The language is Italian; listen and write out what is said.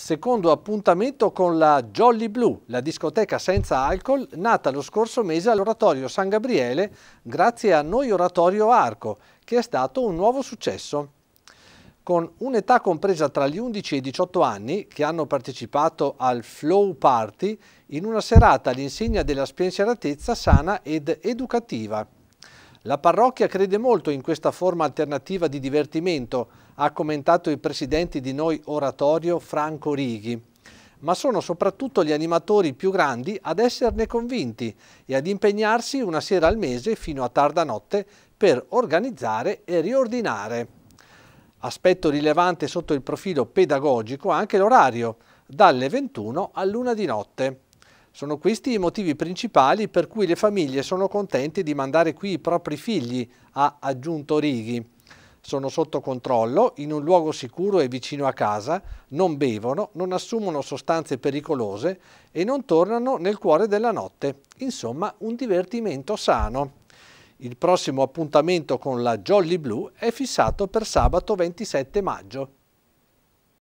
secondo appuntamento con la Jolly Blue, la discoteca senza alcol nata lo scorso mese all'Oratorio San Gabriele grazie a Noi Oratorio Arco, che è stato un nuovo successo. Con un'età compresa tra gli 11 e i 18 anni, che hanno partecipato al Flow Party, in una serata all'insegna della spensieratezza sana ed educativa. La parrocchia crede molto in questa forma alternativa di divertimento, ha commentato il presidente di Noi Oratorio Franco Righi. Ma sono soprattutto gli animatori più grandi ad esserne convinti e ad impegnarsi una sera al mese fino a tarda notte per organizzare e riordinare. Aspetto rilevante sotto il profilo pedagogico anche l'orario, dalle 21 all'una di notte. Sono questi i motivi principali per cui le famiglie sono contente di mandare qui i propri figli, ha aggiunto Righi. Sono sotto controllo, in un luogo sicuro e vicino a casa, non bevono, non assumono sostanze pericolose e non tornano nel cuore della notte. Insomma, un divertimento sano. Il prossimo appuntamento con la Jolly Blue è fissato per sabato 27 maggio.